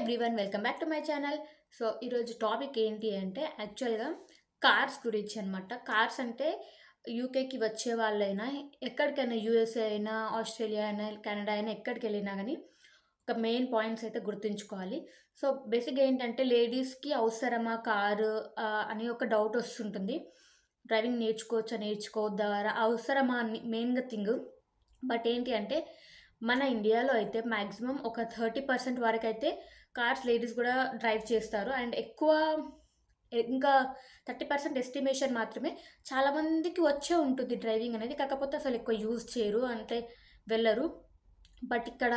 everyone welcome back to my channel so ఈరోజు topic ఏంటి అంటే యాక్చువల్గా కార్స్ గురించి అనమాట కార్స్ అంటే యూకేకి వచ్చే వాళ్ళైనా ఎక్కడికైనా యూఎస్ఏ అయినా ఆస్ట్రేలియా అయినా కెనడా అయినా ఎక్కడికి వెళ్ళినా కానీ ఒక మెయిన్ పాయింట్స్ అయితే గుర్తుంచుకోవాలి సో బేసిక్ ఏంటంటే లేడీస్కి అవసరమా కారు అని ఒక డౌట్ వస్తుంటుంది డ్రైవింగ్ నేర్చుకోవచ్చా నేర్చుకోవద్దా అవసరమా అని మెయిన్గా థింగ్ బట్ ఏంటి అంటే మన ఇండియాలో అయితే మ్యాక్సిమం ఒక థర్టీ పర్సెంట్ వరకు అయితే కార్స్ లేడీస్ కూడా డ్రైవ్ చేస్తారు అండ్ ఎక్కువ ఇంకా థర్టీ పర్సెంట్ ఎస్టిమేషన్ మాత్రమే చాలామందికి వచ్చే ఉంటుంది డ్రైవింగ్ అనేది కాకపోతే అసలు ఎక్కువ యూజ్ చేయరు అంటే వెళ్ళరు బట్ ఇక్కడ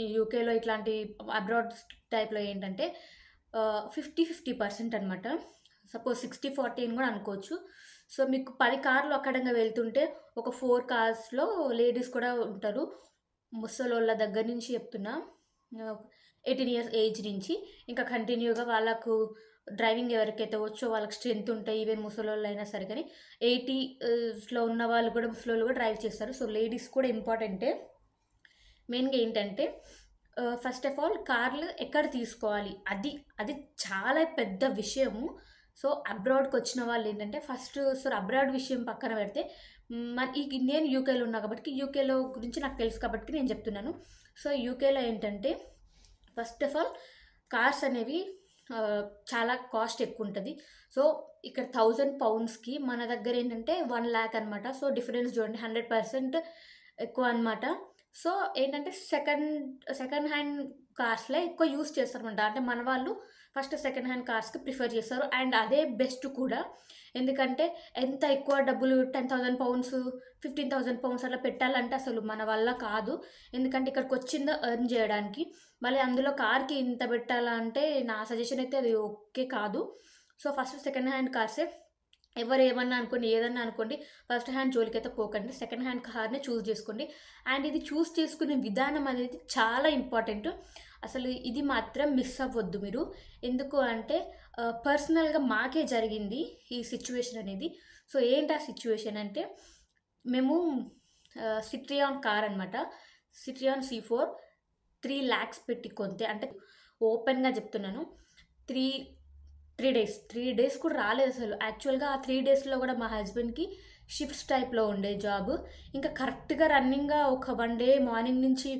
ఈ యూకేలో ఇట్లాంటి అబ్రాడ్ టైప్లో ఏంటంటే ఫిఫ్టీ ఫిఫ్టీ పర్సెంట్ అనమాట సపోజ్ సిక్స్టీ ఫార్టీ అని కూడా అనుకోవచ్చు సో మీకు పది కార్లు అక్కడంగా వెళ్తుంటే ఒక ఫోర్ కార్స్లో లేడీస్ కూడా ఉంటారు ముసలోళ్ళ దగ్గర నుంచి చెప్తున్నా ఎయిటీన్ ఇయర్స్ ఏజ్ నుంచి ఇంకా కంటిన్యూగా వాళ్ళకు డ్రైవింగ్ ఎవరికైతే వచ్చో వాళ్ళకి స్ట్రెంత్ ఉంటాయి ఈవెన్ ముసలోళ్ళు అయినా సరే కానీ ఎయిటీస్లో ఉన్న వాళ్ళు కూడా ముసలోళ్ళు కూడా డ్రైవ్ చేస్తారు సో లేడీస్ కూడా ఇంపార్టెంటే మెయిన్గా ఏంటంటే ఫస్ట్ ఆఫ్ ఆల్ కార్లు ఎక్కడ తీసుకోవాలి అది అది చాలా పెద్ద విషయము సో అబ్రాడ్కి వచ్చిన వాళ్ళు ఏంటంటే ఫస్ట్ సో అబ్రాడ్ విషయం పక్కన పెడితే మన ఈ నేను యూకేలో ఉన్నా కాబట్టి యూకేలో గురించి నాకు తెలుసు కాబట్టి నేను చెప్తున్నాను సో యూకేలో ఏంటంటే ఫస్ట్ ఆఫ్ ఆల్ కార్స్ అనేవి చాలా కాస్ట్ ఎక్కువ ఉంటుంది సో ఇక్కడ థౌజండ్ పౌండ్స్కి మన దగ్గర ఏంటంటే వన్ ల్యాక్ అనమాట సో డిఫరెన్స్ చూడండి హండ్రెడ్ పర్సెంట్ ఎక్కువ అనమాట సో ఏంటంటే సెకండ్ సెకండ్ హ్యాండ్ కార్స్లే ఎక్కువ యూస్ చేస్తారనమాట అంటే మన వాళ్ళు ఫస్ట్ సెకండ్ హ్యాండ్ కార్స్కి ప్రిఫర్ చేస్తారు అండ్ అదే బెస్ట్ కూడా ఎందుకంటే ఎంత ఎక్కువ డబ్బులు ten thousand pounds fifteen thousand pounds అలా పెట్టాలంటే అసలు మన వల్ల కాదు ఎందుకంటే ఇక్కడికి వచ్చిందో ఎర్న్ చేయడానికి మళ్ళీ అందులో కార్కి ఇంత పెట్టాలంటే నా సజెషన్ అయితే అది ఓకే కాదు సో ఫస్ట్ సెకండ్ హ్యాండ్ కార్సే ఎవరు ఏమన్నా అనుకోండి ఏదన్నా అనుకోండి ఫస్ట్ హ్యాండ్ జోలికి అయితే పోకండి సెకండ్ హ్యాండ్ కార్నే చూస్ చేసుకోండి అండ్ ఇది చూస్ చేసుకునే విధానం అనేది చాలా ఇంపార్టెంట్ అసలు ఇది మాత్రం మిస్ అవ్వద్దు మీరు ఎందుకు అంటే పర్సనల్గా మాకే జరిగింది ఈ సిచ్యువేషన్ అనేది సో ఏంటి ఆ సిచ్యువేషన్ అంటే మేము సిట్రియాన్ కార్ అనమాట Citroen C four three lakhs పెట్టి కొంతే అంటే ఓపెన్గా చెప్తున్నాను three three days three days కూడా రాలేదు అసలు యాక్చువల్గా ఆ త్రీ డేస్లో కూడా మా హస్బెండ్కి షిఫ్ట్స్ టైప్లో ఉండే జాబ్ ఇంకా కరెక్ట్గా రన్నింగ్గా ఒక వన్ డే మార్నింగ్ నుంచి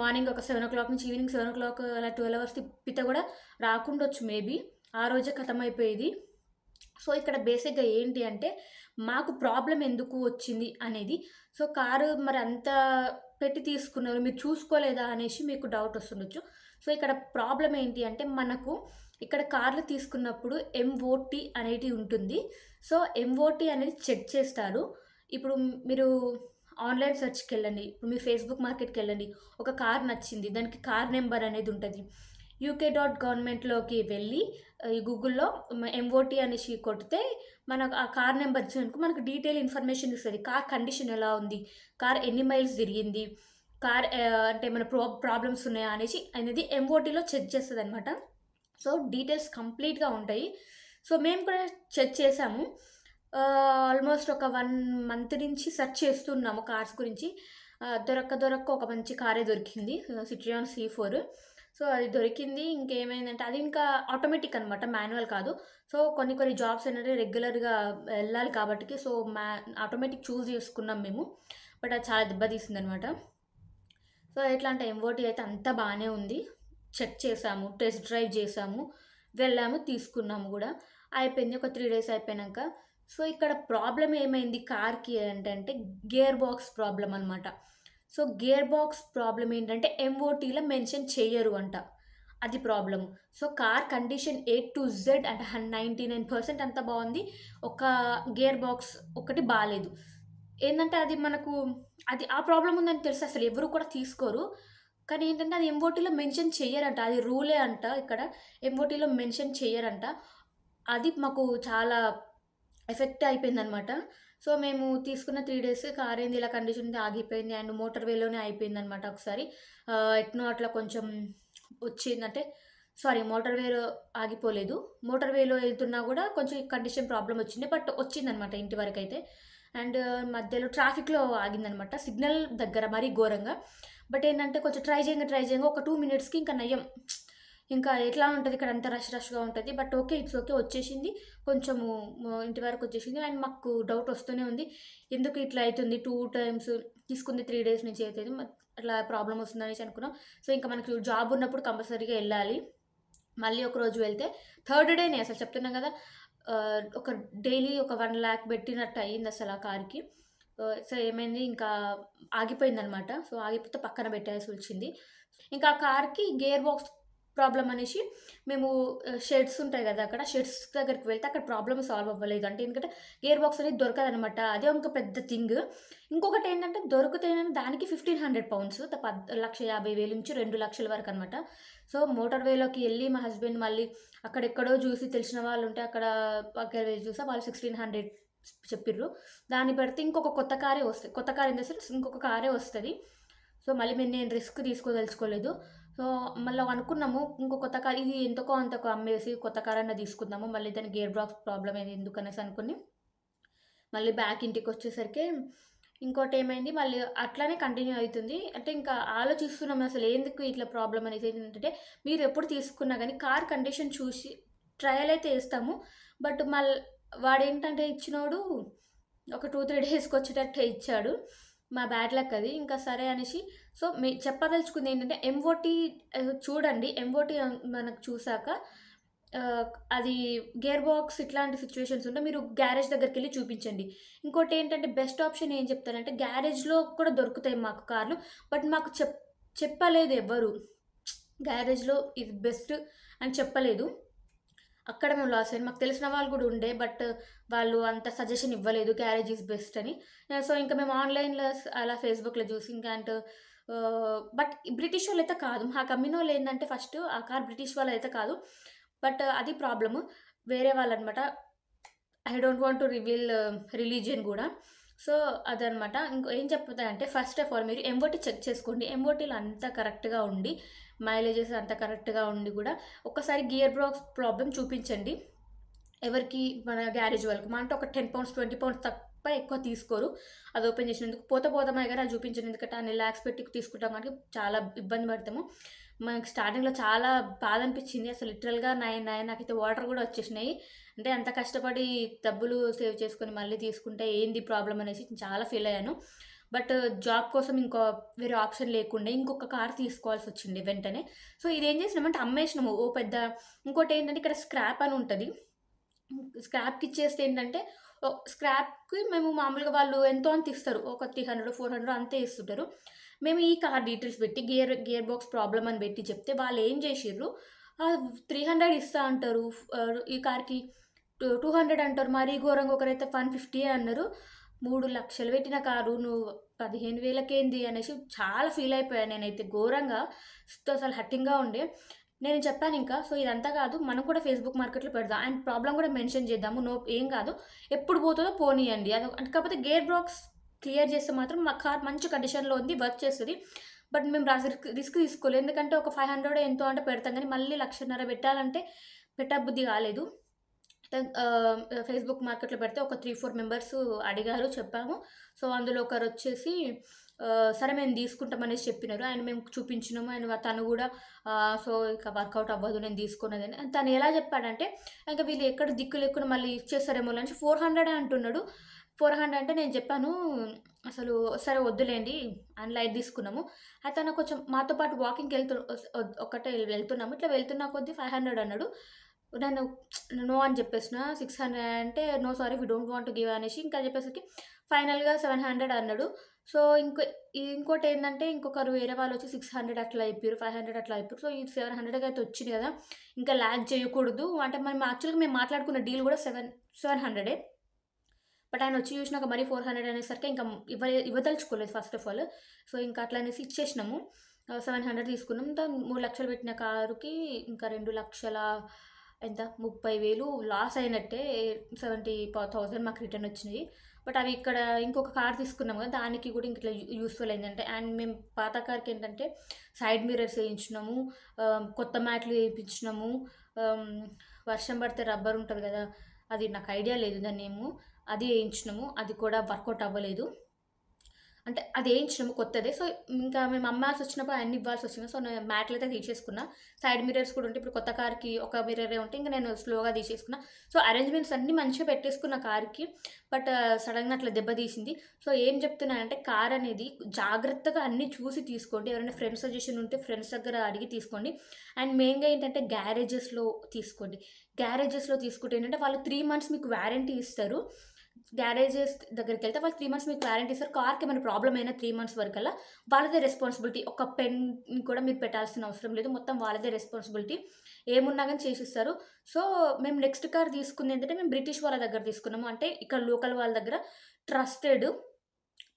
మార్నింగ్ ఒక సెవెన్ ఓ క్లాక్ నుంచి ఈవినింగ్ సెవెన్ ఓ క్లాక్ అలా ట్వెల్వ్ అవర్స్ తిప్పితే కూడా రాకుండొచ్చు మేబీ ఆ రోజే అయిపోయేది సో ఇక్కడ బేసిక్గా ఏంటి అంటే మాకు ప్రాబ్లం ఎందుకు వచ్చింది అనేది సో కారు మరి అంత పెట్టి తీసుకున్నారు మీరు చూసుకోలేదా అనేసి మీకు డౌట్ వస్తుండొచ్చు సో ఇక్కడ ప్రాబ్లం ఏంటి అంటే మనకు ఇక్కడ కార్లు తీసుకున్నప్పుడు ఎంఓటి అనేది ఉంటుంది సో ఎంఓటి అనేది చెక్ చేస్తారు ఇప్పుడు మీరు ఆన్లైన్ సెర్చ్కి వెళ్ళండి మీ ఫేస్బుక్ మార్కెట్కి వెళ్ళండి ఒక కార్ నచ్చింది దానికి కార్ నెంబర్ అనేది ఉంటుంది యూకే డాట్ గవర్నమెంట్లోకి వెళ్ళి ఈ గూగుల్లో ఎంఓటీ అనేసి కొడితే మనకు ఆ కార్ నెంబర్ ఇచ్చినందుకు మనకు డీటెయిల్ ఇన్ఫర్మేషన్ ఇస్తుంది కార్ కండిషన్ ఎలా ఉంది కార్ ఎన్ని మైల్స్ తిరిగింది కార్ అంటే మన ప్రో ప్రాబ్లమ్స్ ఉన్నాయా అనేసి అనేది ఎంఓటీలో చెక్ చేస్తుంది అనమాట సో డీటెయిల్స్ కంప్లీట్గా ఉంటాయి సో మేము కూడా చెక్ చేసాము ఆల్మోస్ట్ ఒక వన్ మంత్ నుంచి సెర్చ్ చేస్తున్నాము కార్స్ గురించి దొరక్క దొరక్క ఒక మంచి కారే దొరికింది సిట్రియాన్ సీ ఫోర్ సో అది దొరికింది ఇంకేమైందంటే అది ఇంకా ఆటోమేటిక్ అనమాట మాన్యువల్ కాదు సో కొన్ని కొన్ని జాబ్స్ ఏంటంటే రెగ్యులర్గా వెళ్ళాలి కాబట్టి సో మా ఆటోమేటిక్ చూస్ చేసుకున్నాం మేము బట్ అది చాలా దెబ్బతీసింది అనమాట సో ఎట్లా అంటే ఎంఓటీ అయితే అంతా బాగానే ఉంది చెక్ చేసాము టెస్ట్ డ్రైవ్ చేసాము వెళ్ళాము తీసుకున్నాము కూడా అయిపోయింది ఒక త్రీ డేస్ అయిపోయాక సో ఇక్కడ ప్రాబ్లం ఏమైంది కార్కి ఏంటంటే గేర్ బాక్స్ ప్రాబ్లం అనమాట సో గేర్ బాక్స్ ప్రాబ్లం ఏంటంటే ఎంఓటీలో మెన్షన్ చేయరు అంట అది problem so car condition A to Z అంటే నైంటీ నైన్ పర్సెంట్ అంతా బాగుంది ఒక గేర్ బాక్స్ ఒకటి బాగాలేదు ఏంటంటే అది మనకు అది ఆ ప్రాబ్లం ఉందని తెలుసు అసలు ఎవరు కూడా తీసుకోరు కానీ ఏంటంటే అది ఎంఓటీలో మెన్షన్ చేయరంట అది రూలే అంట ఇక్కడ ఎంఓటీలో మెన్షన్ చేయరంట అది మాకు చాలా ఎఫెక్ట్ అయిపోయిందనమాట సో మేము తీసుకున్న త్రీ డేస్ కార్ ఏంది ఇలా కండిషన్ ఆగిపోయింది అండ్ మోటార్ వేలోనే అయిపోయింది అనమాట ఒకసారి ఎట్నో అట్లా కొంచెం వచ్చిందంటే సారీ మోటార్ వేలో ఆగిపోలేదు మోటార్ వేలో వెళ్తున్నా కూడా కొంచెం కండిషన్ ప్రాబ్లం వచ్చింది బట్ వచ్చిందనమాట ఇంటి వరకు అయితే అండ్ మధ్యలో ట్రాఫిక్లో ఆగిందనమాట సిగ్నల్ దగ్గర మరీ ఘోరంగా బట్ ఏంటంటే కొంచెం ట్రై చేయంగా ట్రై చేయంగా ఒక టూ మినిట్స్కి ఇంకా నయం ఇంకా ఎట్లా ఉంటుంది ఇక్కడ అంత రష్ రష్గా ఉంటుంది బట్ ఓకే ఇట్స్ ఓకే వచ్చేసింది కొంచెము ఇంటి వరకు వచ్చేసింది అండ్ మాకు డౌట్ వస్తూనే ఉంది ఎందుకు ఇట్లా అవుతుంది టూ టైమ్స్ తీసుకుంది త్రీ డేస్ నుంచి అవుతుంది అట్లా ప్రాబ్లం వస్తుంది అనేసి అనుకున్నాం సో ఇంకా మనకి జాబ్ ఉన్నప్పుడు కంపల్సరీగా వెళ్ళాలి మళ్ళీ ఒక రోజు వెళ్తే థర్డ్ డేనే అసలు చెప్తున్నాం కదా ఒక డైలీ ఒక వన్ ల్యాక్ పెట్టినట్టు అయ్యింది అసలు ఆ కార్కి సో ఏమైంది ఇంకా ఆగిపోయిందనమాట సో ఆగిపోతే పక్కన పెట్టేసి వచ్చింది ఇంకా ఆ కార్కి గేర్ బాక్స్ ప్రాబ్లం అనేసి మేము షెడ్స్ ఉంటాయి కదా అక్కడ షెడ్స్ దగ్గరికి వెళ్తే అక్కడ ప్రాబ్లమ్ సాల్వ్ అవ్వలేదు అంటే ఎందుకంటే గేర్ బాక్స్ అనేది దొరకదనమాట అదే ఒక పెద్ద థింగ్ ఇంకొకటి ఏంటంటే దొరుకుతాయి దానికి ఫిఫ్టీన్ హండ్రెడ్ పౌండ్స్ పద్ లక్ష యాభై వేలు నుంచి రెండు లక్షల వరకు అనమాట సో మోటార్ వేలోకి వెళ్ళి మా హస్బెండ్ మళ్ళీ అక్కడెక్కడో చూసి తెలిసిన వాళ్ళు ఉంటే అక్కడ అక్కడ చూసా వాళ్ళు సిక్స్టీన్ హండ్రెడ్ చెప్పిర్రు దాన్ని పెడితే ఇంకొక కొత్త కారే వస్తుంది కొత్త కార్ ఏం చేస్తారు ఇంకొక కారే వస్తుంది సో మళ్ళీ మేము నేను రిస్క్ తీసుకోదలుచుకోలేదు సో మళ్ళీ అనుకున్నాము ఇంకో కొత్త కార్ ఇది ఎంతకో అంతకో అమ్మేసి కొత్త కార్ అన్న తీసుకుందాము మళ్ళీ దాని గేర్ బాక్స్ ప్రాబ్లం అయింది ఎందుకనేసి అనుకుని మళ్ళీ బ్యాక్ ఇంటికి వచ్చేసరికి ఇంకోటి ఏమైంది మళ్ళీ అట్లానే కంటిన్యూ అవుతుంది అంటే ఇంకా ఆలోచిస్తున్నాము అసలు ఎందుకు ఇట్లా ప్రాబ్లం అనేది ఏంటంటే మీరు ఎప్పుడు తీసుకున్నా కానీ కార్ కండిషన్ చూసి ట్రయల్ అయితే వేస్తాము బట్ మళ్ళీ వాడేంటంటే ఇచ్చినోడు ఒక టూ త్రీ డేస్కి వచ్చేటట్టే ఇచ్చాడు మా బ్యాడ్ లక్ అది ఇంకా సరే అనేసి సో మీ చెప్పదలుచుకుంది ఏంటంటే ఎంఓటీ చూడండి ఎంఓటీ మనకు చూసాక అది గేర్ బాక్స్ ఇట్లాంటి సిచ్యువేషన్స్ ఉంటే మీరు గ్యారేజ్ దగ్గరికి వెళ్ళి చూపించండి ఇంకోటి ఏంటంటే బెస్ట్ ఆప్షన్ ఏం చెప్తారంటే గ్యారేజ్లో కూడా దొరుకుతాయి మాకు కార్లు బట్ మాకు చెప్ చెప్పలేదు ఎవరు గ్యారేజ్లో ఇది బెస్ట్ అని చెప్పలేదు అక్కడ మేము లాస్ అయ్యింది మాకు తెలిసిన వాళ్ళు కూడా ఉండే బట్ వాళ్ళు అంత సజెషన్ ఇవ్వలేదు క్యారేజ్ ఈజ్ బెస్ట్ అని సో ఇంకా మేము ఆన్లైన్లో అలా ఫేస్బుక్లో చూసి ఇంకా అంటూ బట్ బ్రిటిష్ వాళ్ళు అయితే కాదు మా కమ్మిన వాళ్ళు ఏంటంటే ఫస్ట్ ఆ కార్ బ్రిటిష్ వాళ్ళు అయితే కాదు బట్ అది ప్రాబ్లము వేరే వాళ్ళు అనమాట I don't want to reveal religion కూడా సో అదనమాట ఇంకో ఏం చెప్తానంటే ఫస్ట్ ఆఫ్ ఆల్ మీరు ఎంఓటీ చెక్ చేసుకోండి ఎంఓటీలు అంతా కరెక్ట్గా ఉండి మైలేజెస్ అంతా కరెక్ట్గా ఉండి కూడా ఒకసారి గియర్ బ్రాక్స్ ప్రాబ్లం చూపించండి ఎవరికి మన గ్యారేజ్ వాళ్ళకి మా అంటే ఒక టెన్ పౌండ్స్ ట్వంటీ పౌండ్స్ తప్ప ఎక్కువ తీసుకోరు అది ఓపెన్ చేసినందుకు పోత పోతమే కానీ అది చూపించండి ఎందుకంటే అన్ని ల్యాక్స్ పెట్టి తీసుకుంటాం కానీ చాలా ఇబ్బంది పడతాము మనకు స్టార్టింగ్లో చాలా బాధ అనిపించింది అసలు లిటరల్గా నైన్ నైన్ నాకైతే వాటర్ కూడా వచ్చేసినాయి అంటే అంత కష్టపడి డబ్బులు సేవ్ చేసుకొని మళ్ళీ తీసుకుంటే ఏంది ప్రాబ్లం అనేసి చాలా ఫీల్ అయ్యాను బట్ జాబ్ కోసం ఇంకో వేరే ఆప్షన్ లేకుండా ఇంకొక కార్ తీసుకోవాల్సి వచ్చింది వెంటనే సో ఇది ఏం చేసినామంటే అమ్మేసినాము ఓ పెద్ద ఇంకోటి ఏంటంటే ఇక్కడ స్క్రాప్ అని ఉంటుంది స్క్రాప్కి ఇచ్చేస్తే ఏంటంటే స్క్రాప్కి మేము మామూలుగా వాళ్ళు ఎంతో అంత ఇస్తారు ఒక త్రీ హండ్రెడ్ ఫోర్ హండ్రెడ్ అంతే ఇస్తుంటారు మేము ఈ కార్ డీటెయిల్స్ పెట్టి గేర్ గేర్ బాక్స్ ప్రాబ్లం అని పెట్టి చెప్తే వాళ్ళు ఏం చేసిర్రు త్రీ హండ్రెడ్ ఇస్తా అంటారు ఈ కార్కి టూ టూ హండ్రెడ్ అంటారు మరీ ఘోరంగా ఒకరైతే వన్ ఫిఫ్టీ అన్నారు మూడు లక్షలు పెట్టిన కారు నువ్వు పదిహేను వేలకేంది అనేసి చాలా ఫీల్ అయిపోయాను నేనైతే ఘోరంగా అసలు హట్టింగ్గా ఉండే నేను చెప్పాను ఇంకా సో ఇదంతా కాదు మనం కూడా ఫేస్బుక్ మార్కెట్లో పెడదాం అండ్ ప్రాబ్లం కూడా మెన్షన్ చేద్దాము నో ఏం కాదు ఎప్పుడు పోతుందో పోనీయండి అది కాకపోతే గేర్ బ్రాక్స్ క్లియర్ చేస్తే మాత్రం మా కార్ మంచి కండిషన్లో ఉంది వర్క్ చేస్తుంది బట్ మేము రిస్క్ రిస్క్ తీసుకోలేదు ఎందుకంటే ఒక ఫైవ్ హండ్రెడ్ ఎంతో అంటే పెడతాం కానీ మళ్ళీ లక్షన్నర పెట్టాలంటే బుద్ధి కాలేదు ఫేస్బుక్ మార్కెట్లో పెడితే ఒక త్రీ ఫోర్ మెంబర్స్ అడిగారు చెప్పాము సో అందులో ఒకరు వచ్చేసి సరే మేము తీసుకుంటామనేసి చెప్పినారు ఆయన మేము చూపించినాము ఆయన తను కూడా సో ఇక వర్కౌట్ అవ్వదు నేను తీసుకున్నది అని తను ఎలా చెప్పాడంటే ఇంకా వీళ్ళు ఎక్కడ దిక్కు లేకుండా మళ్ళీ ఇచ్చేస్తారేమో అని ఫోర్ హండ్రెడ్ అంటున్నాడు ఫోర్ హండ్రెడ్ అంటే నేను చెప్పాను అసలు సరే వద్దులేండి అని లైట్ తీసుకున్నాము అతను కొంచెం మాతో పాటు వాకింగ్కి వెళ్తు ఒకటే వెళ్తున్నాము ఇట్లా వెళ్తున్నా కొద్దీ ఫైవ్ హండ్రెడ్ అన్నాడు నన్ను నో అని చెప్పేసిన సిక్స్ హండ్రెడ్ అంటే no sorry we don't want give అనేసి ఇంకా చెప్పేసరికి ఫైనల్గా సెవెన్ హండ్రెడ్ అన్నాడు సో ఇంకో ఇంకోటి ఏంటంటే ఇంకొకరు వేరే వాళ్ళు వచ్చి సిక్స్ హండ్రెడ్ అట్లా అయిపోయారు ఫైవ్ హండ్రెడ్ అట్లా అయిపోయారు సో ఈ సెవెన్ హండ్రెడ్ అయితే వచ్చింది కదా ఇంకా ల్యాక్ చేయకూడదు అంటే మనం యాక్చువల్గా మేము మాట్లాడుకున్న డీల్ కూడా సెవెన్ సెవెన్ హండ్రెడే బట్ ఆయన వచ్చి చూసినాక మరీ ఫోర్ హండ్రెడ్ అనేసరికి ఇంకా ఇవ్వ ఇవ్వదలుచుకోలేదు ఫస్ట్ ఆఫ్ ఆల్ సో ఇంకా అట్లా అనేసి ఇచ్చేసినాము సెవెన్ హండ్రెడ్ తీసుకున్నాం మూడు లక్షలు పెట్టిన కారుకి ఇంకా రెండు లక్షల ఎంత ముప్పై వేలు లాస్ అయినట్టే సెవెంటీ థౌజండ్ మాకు రిటర్న్ వచ్చినాయి బట్ అవి ఇక్కడ ఇంకొక కార్ తీసుకున్నాము కదా దానికి కూడా ఇంకా యూస్ఫుల్ యూస్ఫుల్ అయిందంటే అండ్ మేము పాత కార్కి ఏంటంటే సైడ్ మిర్రర్స్ వేయించినాము కొత్త మ్యాట్లు వేయించినాము వర్షం పడితే రబ్బర్ ఉంటుంది కదా అది నాకు ఐడియా లేదు దాన్ని ఏమో అది వేయించినాము అది కూడా వర్కౌట్ అవ్వలేదు అంటే అది వేయించినాము కొత్తదే సో ఇంకా మేము అమ్మాల్సి వచ్చినప్పుడు అన్ని ఇవ్వాల్సి వచ్చింది సో నేను మ్యాట్లు అయితే తీసేసుకున్నా సైడ్ మిరర్స్ కూడా ఉంటే ఇప్పుడు కొత్త కార్కి ఒక మిర్రరే ఉంటే ఇంకా నేను స్లోగా తీసేసుకున్నా సో అరేంజ్మెంట్స్ అన్నీ మంచిగా పెట్టేసుకున్న కార్కి బట్ సడన్గా అట్లా దెబ్బ తీసింది సో ఏం చెప్తున్నానంటే కార్ అనేది జాగ్రత్తగా అన్నీ చూసి తీసుకోండి ఎవరైనా ఫ్రెండ్స్ సజెషన్ ఉంటే ఫ్రెండ్స్ దగ్గర అడిగి తీసుకోండి అండ్ మెయిన్గా ఏంటంటే గ్యారేజెస్లో తీసుకోండి గ్యారేజెస్లో తీసుకుంటే ఏంటంటే వాళ్ళు త్రీ మంత్స్ మీకు వ్యారంటీ ఇస్తారు గ్యారేజెస్ దగ్గరికి వెళ్తే వాళ్ళు త్రీ మంత్స్ మీకు వారంటీ ఇస్తారు కార్కి ఏమైనా ప్రాబ్లం అయినా త్రీ మంత్స్ వరకు అలా వాళ్ళదే రెస్పాన్సిబిలిటీ ఒక పెన్ కూడా మీరు పెట్టాల్సిన అవసరం లేదు మొత్తం వాళ్ళదే రెస్పాన్సిబిలిటీ ఏమున్నా కానీ చేసిస్తారు సో మేము నెక్స్ట్ కార్ తీసుకుంది ఏంటంటే మేము బ్రిటిష్ వాళ్ళ దగ్గర తీసుకున్నాము అంటే ఇక్కడ లోకల్ వాళ్ళ దగ్గర ట్రస్టెడ్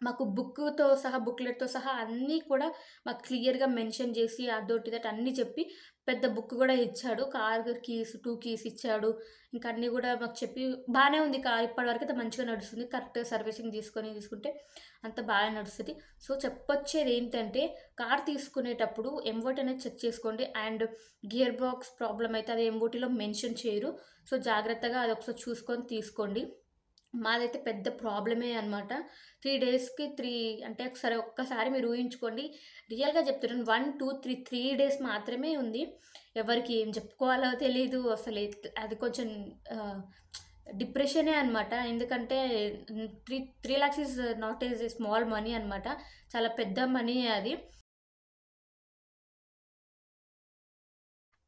మాకు బుక్తో సహా బుక్లెట్తో సహా అన్నీ కూడా మాకు క్లియర్గా మెన్షన్ చేసి అదొటి దట్ అన్నీ చెప్పి పెద్ద బుక్ కూడా ఇచ్చాడు కార్ కీస్ టూ కీస్ ఇచ్చాడు ఇంకా అన్నీ కూడా మాకు చెప్పి బాగానే ఉంది కార్ ఇప్పటివరకు అయితే మంచిగా నడుస్తుంది కరెక్ట్ సర్వీసింగ్ తీసుకొని తీసుకుంటే అంత బాగా నడుస్తుంది సో చెప్పొచ్చేది ఏంటంటే కార్ తీసుకునేటప్పుడు ఎంఓటి అనేది చెక్ చేసుకోండి అండ్ గియర్ బాక్స్ ప్రాబ్లం అయితే అది ఎంఓటీలో మెన్షన్ చేయరు సో జాగ్రత్తగా అది ఒకసారి చూసుకొని తీసుకోండి మాదైతే పెద్ద ప్రాబ్లమే అనమాట త్రీ డేస్కి త్రీ అంటే ఒకసారి ఒక్కసారి మీరు ఊహించుకోండి రియల్గా చెప్తున్నాను one two three three days మాత్రమే ఉంది ఎవరికి ఏం చెప్పుకోవాలో తెలియదు అసలు అది కొంచెం డిప్రెషనే అనమాట ఎందుకంటే three three lakhs is not is small money అనమాట చాలా పెద్ద మనీ అది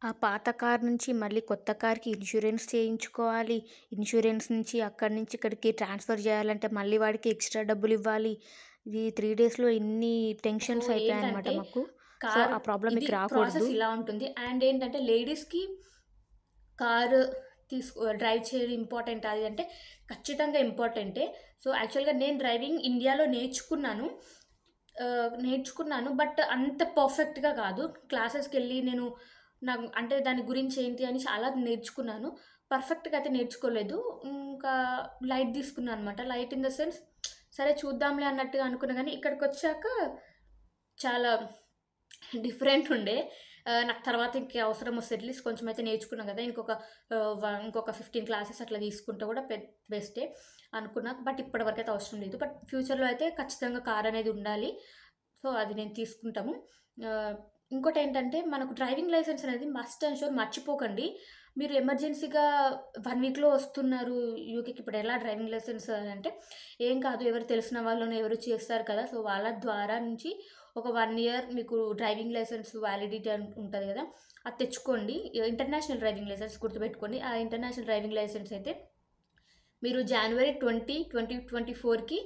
ఆ పాత కార్ నుంచి మళ్ళీ కొత్త కార్కి ఇన్సూరెన్స్ చేయించుకోవాలి ఇన్సూరెన్స్ నుంచి అక్కడి నుంచి ఇక్కడికి ట్రాన్స్ఫర్ చేయాలంటే మళ్ళీ వాడికి ఎక్స్ట్రా డబ్బులు ఇవ్వాలి ఇది త్రీ డేస్లో ఎన్ని టెన్షన్స్ అయిపోయాయి అనమాట మాకు ఆ ప్రాబ్లం మీకు రాకూడదు ఇలా ఉంటుంది అండ్ ఏంటంటే లేడీస్కి కారు తీసుకో డ్రైవ్ చేయడం ఇంపార్టెంట్ అది అంటే ఖచ్చితంగా ఇంపార్టెంటే సో యాక్చువల్గా నేను డ్రైవింగ్ ఇండియాలో నేర్చుకున్నాను నేర్చుకున్నాను బట్ అంత పర్ఫెక్ట్గా కాదు క్లాసెస్కి వెళ్ళి నేను నాకు అంటే దాని గురించి ఏంటి అని చాలా నేర్చుకున్నాను పర్ఫెక్ట్గా అయితే నేర్చుకోలేదు ఇంకా లైట్ తీసుకున్నాను అనమాట లైట్ ఇన్ ద సెన్స్ సరే చూద్దాంలే అన్నట్టుగా అనుకున్నా కానీ ఇక్కడికి వచ్చాక చాలా డిఫరెంట్ ఉండే నాకు తర్వాత ఇంకే అవసరం వస్తే అట్లీస్ట్ కొంచెం అయితే నేర్చుకున్నాను కదా ఇంకొక ఇంకొక ఫిఫ్టీన్ క్లాసెస్ అట్లా తీసుకుంటే కూడా బెస్టే అనుకున్నా బట్ ఇప్పటివరకు అయితే అవసరం లేదు బట్ ఫ్యూచర్లో అయితే ఖచ్చితంగా కార్ అనేది ఉండాలి సో అది నేను తీసుకుంటాము ఇంకోటి ఏంటంటే మనకు డ్రైవింగ్ లైసెన్స్ అనేది మస్ట్ అండ్ షూర్ మర్చిపోకండి మీరు ఎమర్జెన్సీగా వన్ వీక్లో వస్తున్నారు యూకేకి ఇప్పుడు ఎలా డ్రైవింగ్ లైసెన్స్ అంటే ఏం కాదు ఎవరు తెలిసిన వాళ్ళని ఎవరు చేస్తారు కదా సో వాళ్ళ ద్వారా నుంచి ఒక వన్ ఇయర్ మీకు డ్రైవింగ్ లైసెన్స్ వ్యాలిడిటీ ఉంటుంది కదా అది తెచ్చుకోండి ఇంటర్నేషనల్ డ్రైవింగ్ లైసెన్స్ గుర్తుపెట్టుకోండి ఆ ఇంటర్నేషనల్ డ్రైవింగ్ లైసెన్స్ అయితే మీరు జనవరి ట్వంటీ ట్వంటీ ట్వంటీ ఫోర్కి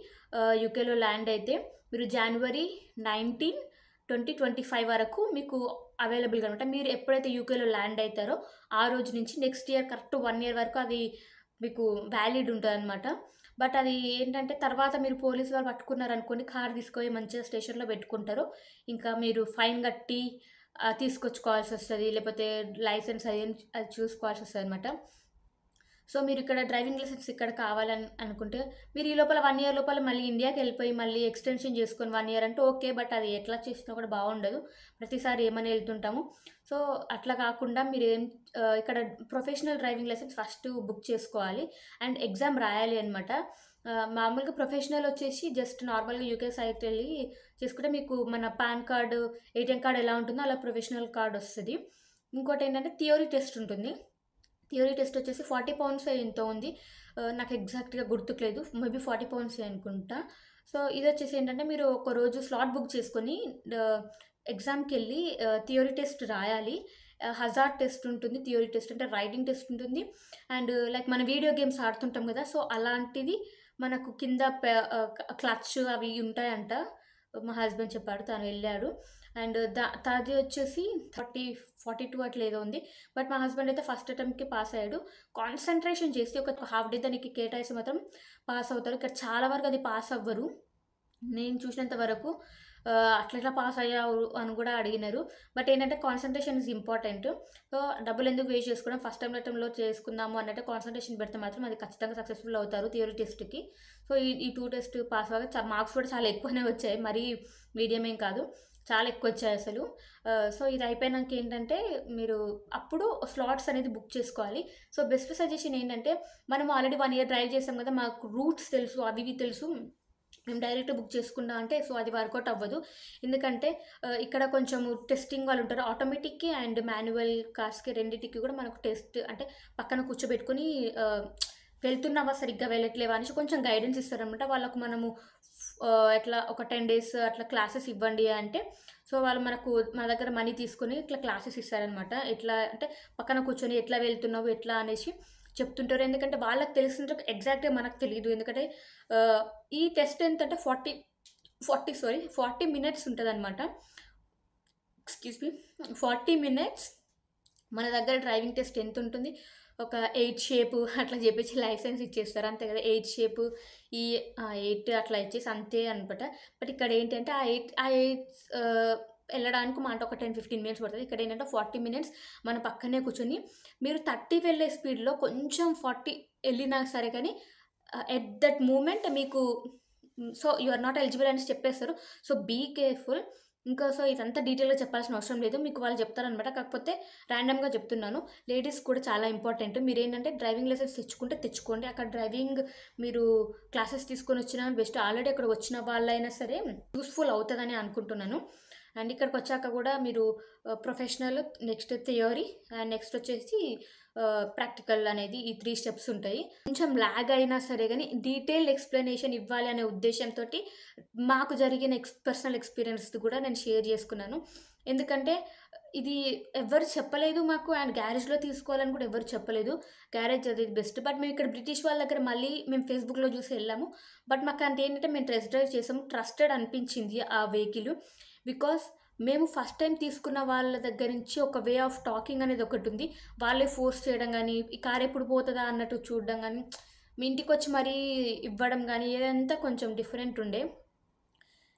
యూకేలో ల్యాండ్ అయితే మీరు January nineteen twenty twenty five వరకు మీకు అవైలబుల్గా అనమాట మీరు ఎప్పుడైతే యూకేలో ల్యాండ్ అవుతారో ఆ రోజు నుంచి next year correct one year వరకు అది మీకు వ్యాలిడ్ ఉంటుంది అనమాట బట్ అది ఏంటంటే తర్వాత మీరు పోలీసు వాళ్ళు అనుకోండి కార్ తీసుకొని మంచిగా స్టేషన్లో పెట్టుకుంటారు ఇంకా మీరు ఫైన్ కట్టి తీసుకొచ్చుకోవాల్సి వస్తుంది లేకపోతే లైసెన్స్ అది అది చూసుకోవాల్సి వస్తుంది అనమాట సో మీరు ఇక్కడ డ్రైవింగ్ లైసెన్స్ ఇక్కడ కావాలని అనుకుంటే మీరు ఈ లోపల వన్ ఇయర్ లోపల మళ్ళీ ఇండియాకి వెళ్ళిపోయి మళ్ళీ ఎక్స్టెన్షన్ చేసుకొని వన్ ఇయర్ అంటే ఓకే బట్ అది ఎట్లా చేసినా కూడా బాగుండదు ప్రతిసారి ఏమని వెళ్తుంటాము సో అట్లా కాకుండా మీరు ఏం ఇక్కడ professional driving licence first book చేసుకోవాలి అండ్ ఎగ్జామ్ రాయాలి అనమాట మామూలుగా ప్రొఫెషనల్ వచ్చేసి జస్ట్ నార్మల్గా యూకే సైట్ వెళ్ళి చేసుకుంటే మీకు మన పాన్ కార్డు ఏటీఎం కార్డు ఎలా ఉంటుందో అలా ప్రొఫెషనల్ కార్డు వస్తుంది ఇంకోటి ఏంటంటే థియోరీ టెస్ట్ ఉంటుంది థియరీ టెస్ట్ వచ్చేసి ఫార్టీ పౌండ్స్ ఎంతో ఉంది నాకు ఎగ్జాక్ట్గా గుర్తుకులేదు మేబీ ఫార్టీ పౌండ్స్ అనుకుంటా సో ఇది వచ్చేసి ఏంటంటే మీరు ఒక రోజు స్లాట్ బుక్ చేసుకొని ఎగ్జామ్కి వెళ్ళి థియరీ టెస్ట్ రాయాలి హజార్ టెస్ట్ ఉంటుంది థియరీ టెస్ట్ అంటే రైటింగ్ టెస్ట్ ఉంటుంది అండ్ లైక్ మన వీడియో గేమ్స్ ఆడుతుంటాం కదా సో అలాంటిది మనకు కింద క్లచ్ అవి ఉంటాయంట మా హస్బెండ్ చెప్పాడు తను వెళ్ళాడు అండ్ దా తాది వచ్చేసి థర్టీ ఫార్టీ టూ అట్లా ఏదో ఉంది బట్ మా హస్బెండ్ అయితే ఫస్ట్ అటెంప్ట్కి పాస్ అయ్యాడు కాన్సన్ట్రేషన్ చేసి ఒక హాఫ్ డే దానికి కేటాయిస్తే మాత్రం పాస్ అవుతారు ఇక్కడ చాలా వరకు అది పాస్ అవ్వరు నేను చూసినంత వరకు అట్లా పాస్ అయ్యావు అని కూడా అడిగినారు బట్ ఏంటంటే కాన్సన్ట్రేషన్ ఇస్ ఇంపార్టెంట్ సో డబ్బులు ఎందుకు వేస్ట్ చేసుకున్నాం ఫస్ట్ టైం టైంలో చేసుకుందాము అన్నట్టు కాన్సన్ట్రేషన్ పెడితే మాత్రం అది ఖచ్చితంగా సక్సెస్ఫుల్ అవుతారు థియరీ టెస్ట్కి సో ఈ ఈ టూ టెస్ట్ పాస్ అవ్వగా మార్క్స్ కూడా చాలా ఎక్కువనే వచ్చాయి మరీ మీడియం ఏం కాదు చాలా ఎక్కువ వచ్చాయి అసలు సో ఇది అయిపోయినాక ఏంటంటే మీరు అప్పుడు స్లాట్స్ అనేది బుక్ చేసుకోవాలి సో బెస్ట్ సజెషన్ ఏంటంటే మనం ఆల్రెడీ వన్ ఇయర్ డ్రైవ్ చేసాం కదా మాకు రూట్స్ తెలుసు అవి తెలుసు మేము డైరెక్ట్ బుక్ చేసుకున్నా అంటే సో అది వర్కౌట్ అవ్వదు ఎందుకంటే ఇక్కడ కొంచెం టెస్టింగ్ వాళ్ళు ఉంటారు ఆటోమేటిక్కి అండ్ మాన్యువల్ కార్స్కి రెండింటికి కూడా మనకు టెస్ట్ అంటే పక్కన కూర్చోబెట్టుకుని వెళ్తున్నావా సరిగ్గా వెళ్ళట్లేవా అనేసి కొంచెం గైడెన్స్ ఇస్తారనమాట వాళ్ళకు మనము ఎట్లా ఒక టెన్ డేస్ అట్లా క్లాసెస్ ఇవ్వండి అంటే సో వాళ్ళు మనకు మన దగ్గర మనీ తీసుకుని ఇట్లా క్లాసెస్ ఇస్తారనమాట ఎట్లా అంటే పక్కన కూర్చొని ఎట్లా వెళ్తున్నావు ఎట్లా అనేసి చెప్తుంటారు ఎందుకంటే వాళ్ళకి తెలిసినట్టు ఎగ్జాక్ట్గా మనకు తెలియదు ఎందుకంటే ఈ టెస్ట్ ఎంతంటే forty forty sorry forty minutes ఉంటుంది అనమాట ఎక్స్క్యూజ్ మీ ఫార్టీ మినిట్స్ మన దగ్గర డ్రైవింగ్ టెస్ట్ ఎంత ఉంటుంది ఒక ఎయిట్ షేప్ అట్లా చెప్పేసి లైసెన్స్ ఇచ్చేస్తారు అంతే కదా ఎయిట్ షేప్ ఈ ఎయిట్ అట్లా ఇచ్చేసి అంతే అనమాట బట్ ఇక్కడ ఏంటంటే ఆ ఎయిట్ ఆ ఎయిట్ వెళ్ళడానికి మాట ఒక టెన్ ఫిఫ్టీన్ మినిట్స్ పడుతుంది ఇక్కడ ఏంటంటే ఫార్టీ మినిట్స్ మన పక్కనే కూర్చొని మీరు థర్టీ వెళ్ళే స్పీడ్లో కొంచెం ఫార్టీ వెళ్ళినా సరే కానీ ఎట్ దట్ మూమెంట్ మీకు so you are not eligible అని చెప్పేస్తారు సో బీ కేర్ఫుల్ ఇంకా సో ఇదంతా డీటెయిల్గా చెప్పాల్సిన అవసరం లేదు మీకు వాళ్ళు చెప్తారనమాట కాకపోతే ర్యాండమ్గా చెప్తున్నాను లేడీస్ కూడా చాలా ఇంపార్టెంట్ మీరు ఏంటంటే డ్రైవింగ్ లైసెన్స్ తెచ్చుకుంటే తెచ్చుకోండి అక్కడ డ్రైవింగ్ మీరు క్లాసెస్ తీసుకొని వచ్చినా బెస్ట్ ఆల్రెడీ అక్కడ వచ్చిన వాళ్ళైనా సరే యూస్ఫుల్ అవుతుందని అనుకుంటున్నాను అండ్ ఇక్కడికి వచ్చాక కూడా మీరు professional next theory and next వచ్చేసి ప్రాక్టికల్ అనేది ఈ త్రీ స్టెప్స్ ఉంటాయి కొంచెం లాగ్ అయినా సరే కానీ డీటెయిల్డ్ ఎక్స్ప్లెనేషన్ ఇవ్వాలి అనే ఉద్దేశంతో మాకు జరిగిన ఎక్స్ పర్సనల్ ఎక్స్పీరియన్స్ కూడా నేను షేర్ చేసుకున్నాను ఎందుకంటే ఇది ఎవరు చెప్పలేదు మాకు అండ్ గ్యారేజ్లో తీసుకోవాలని కూడా ఎవరు చెప్పలేదు గ్యారేజ్ అది బెస్ట్ బట్ మేము ఇక్కడ బ్రిటిష్ వాళ్ళ దగ్గర మళ్ళీ మేము ఫేస్బుక్లో చూసి వెళ్ళాము బట్ మాకు అంటే ఏంటంటే మేము టెస్ట్ డ్రైవ్ చేసాము ట్రస్టెడ్ అనిపించింది ఆ వెహికల్ బికాస్ మేము ఫస్ట్ టైం తీసుకున్న వాళ్ళ దగ్గర నుంచి ఒక వే ఆఫ్ టాకింగ్ అనేది ఒకటి ఉంది వాళ్ళే ఫోర్స్ చేయడం కానీ ఈ కార్ ఎప్పుడు పోతుందా అన్నట్టు చూడడం కానీ మీ ఇంటికి వచ్చి మరీ ఇవ్వడం కానీ ఏదంతా కొంచెం డిఫరెంట్ ఉండే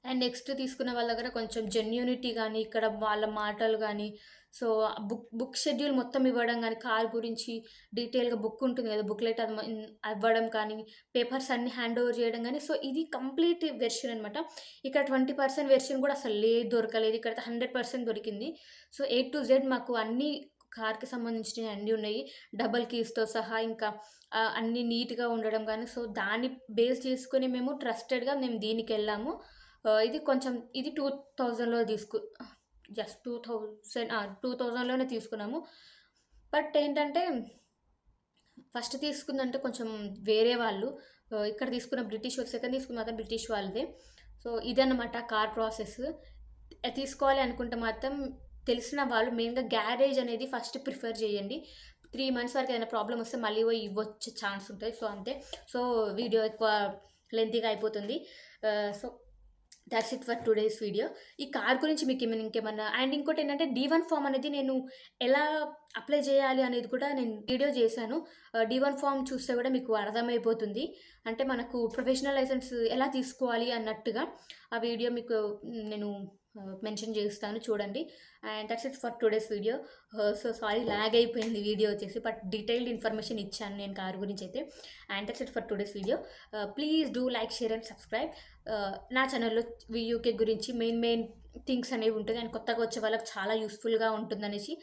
అండ్ నెక్స్ట్ తీసుకున్న వాళ్ళ దగ్గర కొంచెం జెన్యూనిటీ కానీ ఇక్కడ వాళ్ళ మాటలు కానీ సో బుక్ బుక్ షెడ్యూల్ మొత్తం ఇవ్వడం కానీ కార్ గురించి డీటెయిల్గా బుక్ ఉంటుంది కదా బుక్లెట్ అవ్వడం కానీ పేపర్స్ అన్ని హ్యాండ్ ఓవర్ చేయడం కానీ సో ఇది కంప్లీట్ వెర్షన్ అనమాట ఇక్కడ ట్వంటీ పర్సెంట్ వెర్షన్ కూడా అసలు లేదు దొరకలేదు ఇక్కడ హండ్రెడ్ పర్సెంట్ దొరికింది సో ఏ టు జెడ్ మాకు అన్ని కార్కి సంబంధించినవి అన్నీ ఉన్నాయి డబల్ కీస్తో సహా ఇంకా అన్నీ నీట్గా ఉండడం కానీ సో దాన్ని బేస్ చేసుకొని మేము ట్రస్టెడ్గా మేము దీనికి వెళ్ళాము ఇది కొంచెం ఇది టూ థౌజండ్లో తీసుకు జస్ట్ టూ థౌజండ్ టూ థౌజండ్లోనే తీసుకున్నాము బట్ ఏంటంటే ఫస్ట్ తీసుకుందంటే కొంచెం వేరే వాళ్ళు ఇక్కడ తీసుకున్న బ్రిటిష్ సెకండ్ తీసుకున్న మాత్రం బ్రిటిష్ వాళ్ళదే సో ఇదన్నమాట కార్ ప్రాసెస్ తీసుకోవాలి అనుకుంటే మాత్రం తెలిసిన వాళ్ళు మెయిన్గా గ్యారేజ్ అనేది ఫస్ట్ ప్రిఫర్ చేయండి త్రీ మంత్స్ వరకు ఏదైనా ప్రాబ్లం వస్తే మళ్ళీ పోయి ఇవ్వచ్చే ఛాన్స్ ఉంటుంది సో అంతే సో వీడియో ఎక్కువ లెంతీగా అయిపోతుంది so that's it for today's video ఈ కార్ గురించి మీకు ఏమైనా ఇంకేమన్నా అండ్ ఇంకోటి ఏంటంటే డి వన్ ఫామ్ అనేది నేను ఎలా అప్లై చేయాలి అనేది కూడా నేను వీడియో చేశాను డి వన్ ఫామ్ చూస్తే కూడా మీకు అర్థమైపోతుంది అంటే మనకు ప్రొఫెషనల్ లైసెన్స్ ఎలా తీసుకోవాలి అన్నట్టుగా ఆ వీడియో మీకు నేను మెన్షన్ చేస్తాను చూడండి and that's it for today's video so sorry lag అయిపోయింది వీడియో వచ్చేసి బట్ డీటెయిల్డ్ ఇన్ఫర్మేషన్ ఇచ్చాను నేను కారు గురించి అయితే and that's it for today's video please do like share and subscribe నా ఛానల్లో యూకే గురించి మెయిన్ మెయిన్ థింగ్స్ అనేవి ఉంటుంది అండ్ కొత్తగా వచ్చే వాళ్ళకి చాలా యూస్ఫుల్గా ఉంటుందనేసి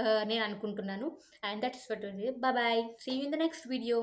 uh, నేను అనుకుంటున్నాను and is for today bye see you in the next video